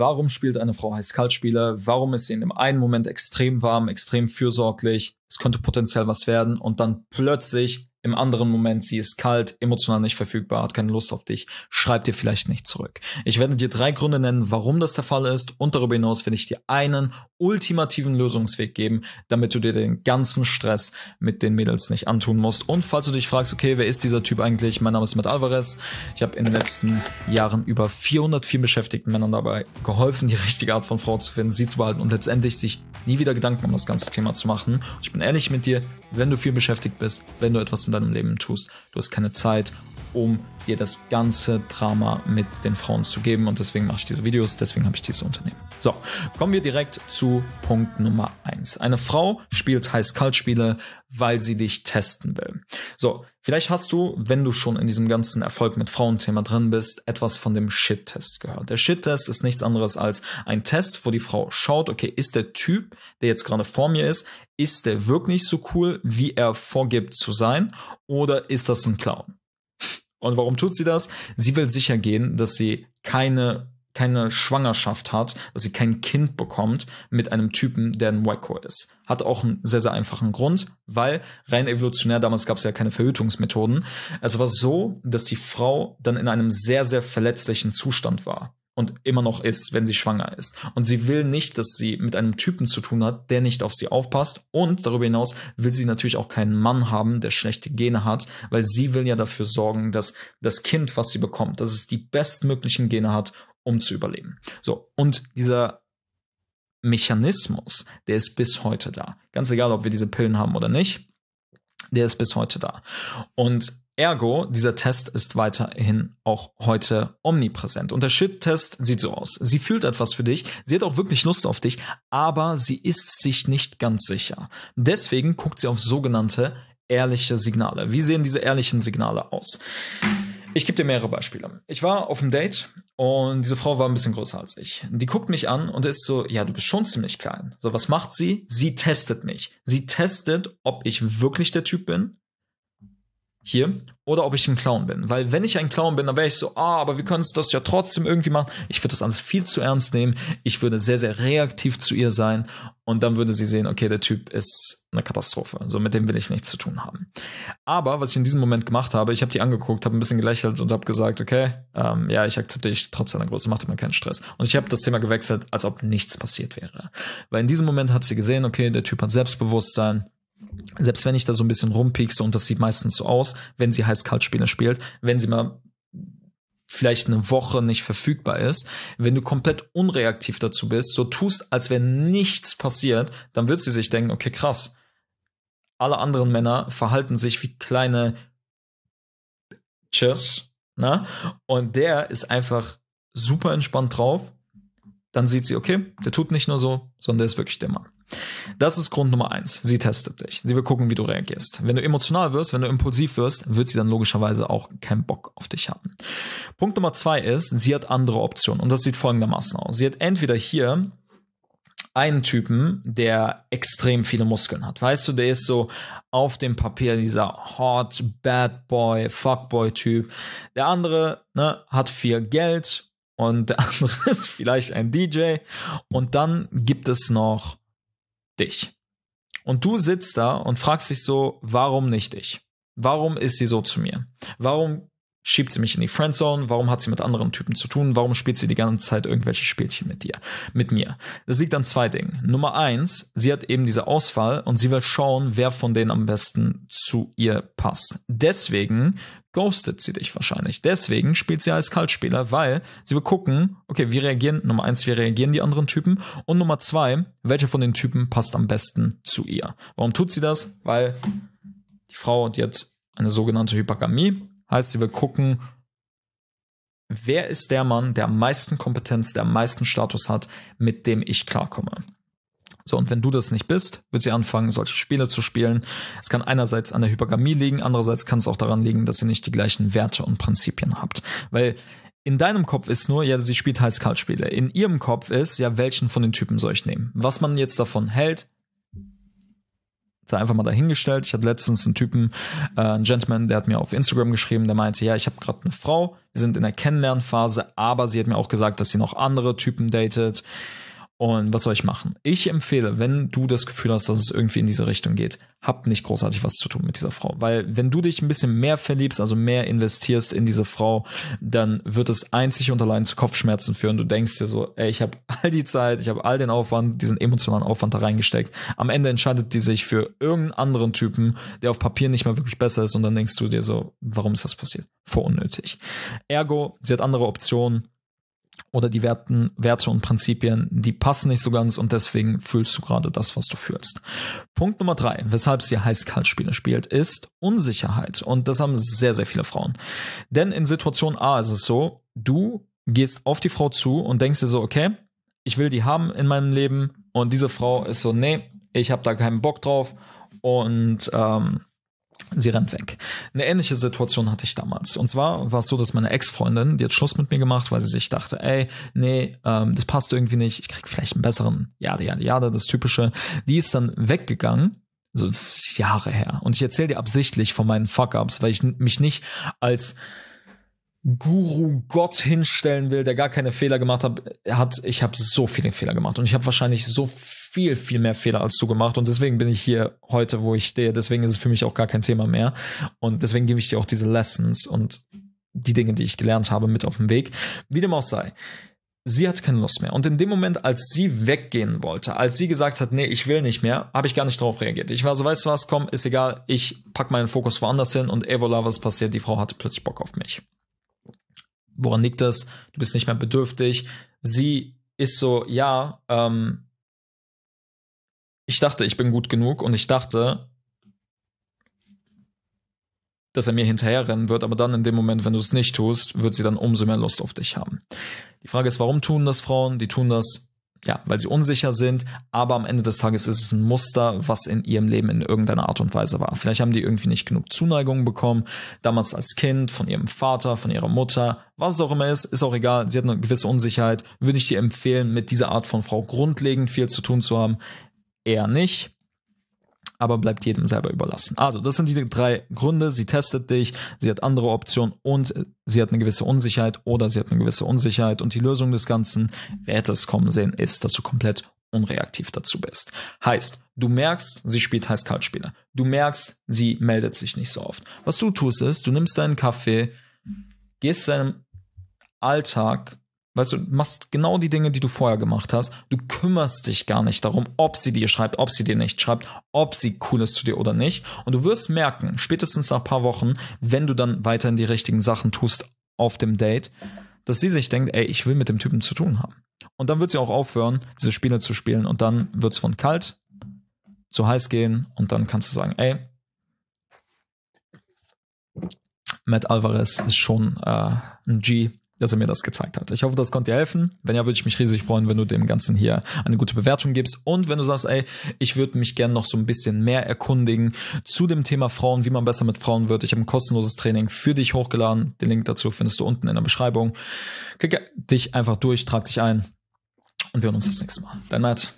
Warum spielt eine Frau Heiß-Kalt-Spiele? Warum ist sie in dem einen Moment extrem warm, extrem fürsorglich? Es könnte potenziell was werden und dann plötzlich im anderen Moment, sie ist kalt, emotional nicht verfügbar, hat keine Lust auf dich, schreibt dir vielleicht nicht zurück. Ich werde dir drei Gründe nennen, warum das der Fall ist und darüber hinaus werde ich dir einen ultimativen Lösungsweg geben, damit du dir den ganzen Stress mit den Mädels nicht antun musst. Und falls du dich fragst, okay, wer ist dieser Typ eigentlich? Mein Name ist Matt Alvarez. Ich habe in den letzten Jahren über 400 viel beschäftigten Männern dabei geholfen, die richtige Art von Frau zu finden, sie zu behalten und letztendlich sich nie wieder Gedanken um das ganze Thema zu machen. Ich bin ehrlich mit dir, wenn du viel beschäftigt bist, wenn du etwas in deinem Leben tust, du hast keine Zeit um dir das ganze Drama mit den Frauen zu geben. Und deswegen mache ich diese Videos, deswegen habe ich dieses Unternehmen. So, kommen wir direkt zu Punkt Nummer eins. Eine Frau spielt Heiß-Kalt-Spiele, weil sie dich testen will. So, vielleicht hast du, wenn du schon in diesem ganzen Erfolg mit Frauenthema drin bist, etwas von dem Shit-Test gehört. Der Shit-Test ist nichts anderes als ein Test, wo die Frau schaut, okay, ist der Typ, der jetzt gerade vor mir ist, ist der wirklich so cool, wie er vorgibt zu sein, oder ist das ein Clown? Und warum tut sie das? Sie will sicher gehen, dass sie keine, keine Schwangerschaft hat, dass sie kein Kind bekommt mit einem Typen, der ein Wacko ist. Hat auch einen sehr, sehr einfachen Grund, weil rein evolutionär, damals gab es ja keine Verhütungsmethoden. Es also war so, dass die Frau dann in einem sehr, sehr verletzlichen Zustand war und immer noch ist, wenn sie schwanger ist. Und sie will nicht, dass sie mit einem Typen zu tun hat, der nicht auf sie aufpasst. Und darüber hinaus will sie natürlich auch keinen Mann haben, der schlechte Gene hat, weil sie will ja dafür sorgen, dass das Kind, was sie bekommt, dass es die bestmöglichen Gene hat, um zu überleben. So, und dieser Mechanismus, der ist bis heute da. Ganz egal, ob wir diese Pillen haben oder nicht der ist bis heute da. Und ergo, dieser Test ist weiterhin auch heute omnipräsent. Und der Shit-Test sieht so aus. Sie fühlt etwas für dich, sie hat auch wirklich Lust auf dich, aber sie ist sich nicht ganz sicher. Deswegen guckt sie auf sogenannte ehrliche Signale. Wie sehen diese ehrlichen Signale aus? Ich gebe dir mehrere Beispiele. Ich war auf einem Date und diese Frau war ein bisschen größer als ich. Die guckt mich an und ist so, ja, du bist schon ziemlich klein. So, was macht sie? Sie testet mich. Sie testet, ob ich wirklich der Typ bin, hier oder ob ich ein Clown bin. Weil wenn ich ein Clown bin, dann wäre ich so, ah, aber wir können das ja trotzdem irgendwie machen. Ich würde das alles viel zu ernst nehmen. Ich würde sehr, sehr reaktiv zu ihr sein und dann würde sie sehen, okay, der Typ ist eine Katastrophe. So, mit dem will ich nichts zu tun haben. Aber was ich in diesem Moment gemacht habe, ich habe die angeguckt, habe ein bisschen gelächelt und habe gesagt, okay, ähm, ja, ich akzeptiere dich trotz deiner Größe, macht mir keinen Stress. Und ich habe das Thema gewechselt, als ob nichts passiert wäre. Weil in diesem Moment hat sie gesehen, okay, der Typ hat Selbstbewusstsein, selbst wenn ich da so ein bisschen rumpiekse und das sieht meistens so aus, wenn sie Heiß-Kalt-Spiele spielt, wenn sie mal vielleicht eine Woche nicht verfügbar ist, wenn du komplett unreaktiv dazu bist, so tust, als wäre nichts passiert, dann wird sie sich denken, okay, krass. Alle anderen Männer verhalten sich wie kleine Tschüss, ne? Und der ist einfach super entspannt drauf, dann sieht sie, okay, der tut nicht nur so, sondern der ist wirklich der Mann. Das ist Grund Nummer eins. Sie testet dich. Sie will gucken, wie du reagierst. Wenn du emotional wirst, wenn du impulsiv wirst, wird sie dann logischerweise auch keinen Bock auf dich haben. Punkt Nummer zwei ist, sie hat andere Optionen. Und das sieht folgendermaßen aus. Sie hat entweder hier einen Typen, der extrem viele Muskeln hat. Weißt du, der ist so auf dem Papier dieser hot, bad boy, fuckboy Typ. Der andere ne, hat viel Geld und der andere ist vielleicht ein DJ und dann gibt es noch dich. Und du sitzt da und fragst dich so, warum nicht ich? Warum ist sie so zu mir? Warum schiebt sie mich in die Friendzone? Warum hat sie mit anderen Typen zu tun? Warum spielt sie die ganze Zeit irgendwelche Spielchen mit dir, mit mir? Das liegt an zwei Dingen. Nummer eins, sie hat eben diese Auswahl und sie will schauen, wer von denen am besten zu ihr passt. Deswegen ghostet sie dich wahrscheinlich. Deswegen spielt sie als Kaltspieler, weil sie will gucken, okay, wie reagieren, Nummer eins, wie reagieren die anderen Typen? Und Nummer zwei, welcher von den Typen passt am besten zu ihr? Warum tut sie das? Weil die Frau hat jetzt eine sogenannte Hypergamie, heißt, sie will gucken, wer ist der Mann, der am meisten Kompetenz, der am meisten Status hat, mit dem ich klarkomme. So, und wenn du das nicht bist, wird sie anfangen, solche Spiele zu spielen. Es kann einerseits an der Hypergamie liegen, andererseits kann es auch daran liegen, dass ihr nicht die gleichen Werte und Prinzipien habt. Weil in deinem Kopf ist nur, ja, sie spielt Heiß-Kalt-Spiele. In ihrem Kopf ist, ja, welchen von den Typen soll ich nehmen? Was man jetzt davon hält, sei einfach mal dahingestellt. Ich hatte letztens einen Typen, äh, einen Gentleman, der hat mir auf Instagram geschrieben, der meinte, ja, ich habe gerade eine Frau, wir sind in der Kennenlernphase, aber sie hat mir auch gesagt, dass sie noch andere Typen datet. Und was soll ich machen? Ich empfehle, wenn du das Gefühl hast, dass es irgendwie in diese Richtung geht, hab nicht großartig was zu tun mit dieser Frau. Weil wenn du dich ein bisschen mehr verliebst, also mehr investierst in diese Frau, dann wird es einzig und allein zu Kopfschmerzen führen. Du denkst dir so, ey, ich habe all die Zeit, ich habe all den Aufwand, diesen emotionalen Aufwand da reingesteckt. Am Ende entscheidet die sich für irgendeinen anderen Typen, der auf Papier nicht mal wirklich besser ist. Und dann denkst du dir so, warum ist das passiert? Vor unnötig. Ergo, sie hat andere Optionen oder die Werten, Werte und Prinzipien, die passen nicht so ganz und deswegen fühlst du gerade das, was du fühlst. Punkt Nummer drei, weshalb sie Heiß-Kalt-Spiele spielt, ist Unsicherheit. Und das haben sehr, sehr viele Frauen. Denn in Situation A ist es so, du gehst auf die Frau zu und denkst dir so, okay, ich will die haben in meinem Leben und diese Frau ist so, nee, ich habe da keinen Bock drauf und ähm, Sie rennt weg. Eine ähnliche Situation hatte ich damals. Und zwar war es so, dass meine Ex-Freundin, die hat Schluss mit mir gemacht, weil sie sich dachte, ey, nee, ähm, das passt irgendwie nicht, ich krieg vielleicht einen besseren, ja, ja, ja, das Typische. Die ist dann weggegangen so, das ist Jahre her. Und ich erzähle dir absichtlich von meinen Fuck-Ups, weil ich mich nicht als Guru-Gott hinstellen will, der gar keine Fehler gemacht hat, ich habe so viele Fehler gemacht und ich habe wahrscheinlich so viel, viel mehr Fehler als du gemacht und deswegen bin ich hier heute, wo ich stehe, deswegen ist es für mich auch gar kein Thema mehr und deswegen gebe ich dir auch diese Lessons und die Dinge, die ich gelernt habe, mit auf den Weg. Wie dem auch sei, sie hatte keine Lust mehr. Und in dem Moment, als sie weggehen wollte, als sie gesagt hat, nee, ich will nicht mehr, habe ich gar nicht darauf reagiert. Ich war so, weißt du was, komm, ist egal, ich packe meinen Fokus woanders hin und evola, was passiert, die Frau hatte plötzlich Bock auf mich woran liegt das? Du bist nicht mehr bedürftig. Sie ist so, ja, ähm, ich dachte, ich bin gut genug und ich dachte, dass er mir hinterherrennen wird, aber dann in dem Moment, wenn du es nicht tust, wird sie dann umso mehr Lust auf dich haben. Die Frage ist, warum tun das Frauen? Die tun das, ja, weil sie unsicher sind, aber am Ende des Tages ist es ein Muster, was in ihrem Leben in irgendeiner Art und Weise war. Vielleicht haben die irgendwie nicht genug Zuneigung bekommen, damals als Kind, von ihrem Vater, von ihrer Mutter, was es auch immer ist, ist auch egal, sie hat eine gewisse Unsicherheit. Würde ich dir empfehlen, mit dieser Art von Frau grundlegend viel zu tun zu haben? Eher nicht aber bleibt jedem selber überlassen. Also, das sind die drei Gründe. Sie testet dich, sie hat andere Optionen und sie hat eine gewisse Unsicherheit oder sie hat eine gewisse Unsicherheit. Und die Lösung des Ganzen, wer hätte es kommen sehen, ist, dass du komplett unreaktiv dazu bist. Heißt, du merkst, sie spielt heiß kalt Du merkst, sie meldet sich nicht so oft. Was du tust ist, du nimmst deinen Kaffee, gehst seinem Alltag Weißt du, machst genau die Dinge, die du vorher gemacht hast. Du kümmerst dich gar nicht darum, ob sie dir schreibt, ob sie dir nicht schreibt, ob sie cool ist zu dir oder nicht. Und du wirst merken, spätestens nach ein paar Wochen, wenn du dann weiterhin die richtigen Sachen tust auf dem Date, dass sie sich denkt, ey, ich will mit dem Typen zu tun haben. Und dann wird sie auch aufhören, diese Spiele zu spielen. Und dann wird es von kalt zu heiß gehen. Und dann kannst du sagen, ey, Matt Alvarez ist schon äh, ein G dass er mir das gezeigt hat. Ich hoffe, das konnte dir helfen. Wenn ja, würde ich mich riesig freuen, wenn du dem Ganzen hier eine gute Bewertung gibst. Und wenn du sagst, ey, ich würde mich gerne noch so ein bisschen mehr erkundigen zu dem Thema Frauen, wie man besser mit Frauen wird. Ich habe ein kostenloses Training für dich hochgeladen. Den Link dazu findest du unten in der Beschreibung. Klick dich einfach durch, trag dich ein und wir hören uns das nächste Mal. Dein Matt.